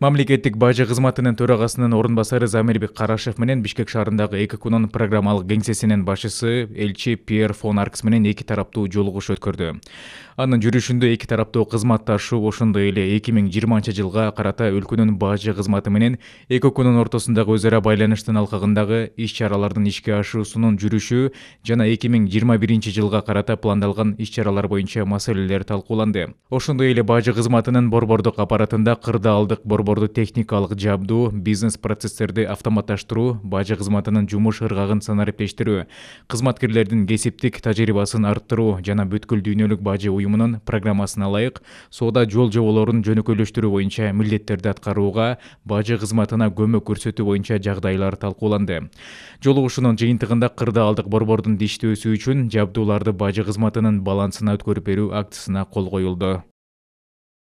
мамлекеттик бажы кызматынын төрагасынын орун басары замирбек карашев менен бишкек шаарындагы эккунун программалык кеңсесинин башчысы элчи пиер фон аркс менен эки тараптуу жолугушуу өткөрдү анын жүрүшүндө эки тараптуу кызматташуу ошондой эле эки миң жыйырманчы жылга карата өлкөнүн бажы кызматы менен экиукунун ортосундагы өз ара байланыштын алкагындагы иш чаралардын ишке ашуусунун жүрүшү жана эки миң жыйырма биринчи жылга карата пландалган иш чаралар боюнча маселелер талкууланды ошондой эле бажы кызматынын борбордук аппаратында кырдаалдык борбо борборду техникалык жабдуу бизнес процесстерди автоматташтыруу бажы кызматынын жумуш ыргагын санариптештирүү кызматкерлердин кесиптик тажрыйбасын арттыруу жана бүткүл дүйнөлүк бажы уюмунун программасына ылайык соода жол жоболорун жөнөкөйлөштүрүү боюнча милдеттерди аткарууга бажы кызматына көмөк көрсөтүү боюнча жагдайлар талкууланды жолугушуунун жыйынтыгында кырдаалдык борбордун диштөөсү үчүн жабдууларды бажы кызматынын балансына өткөрүп берүү актысына кол коюлду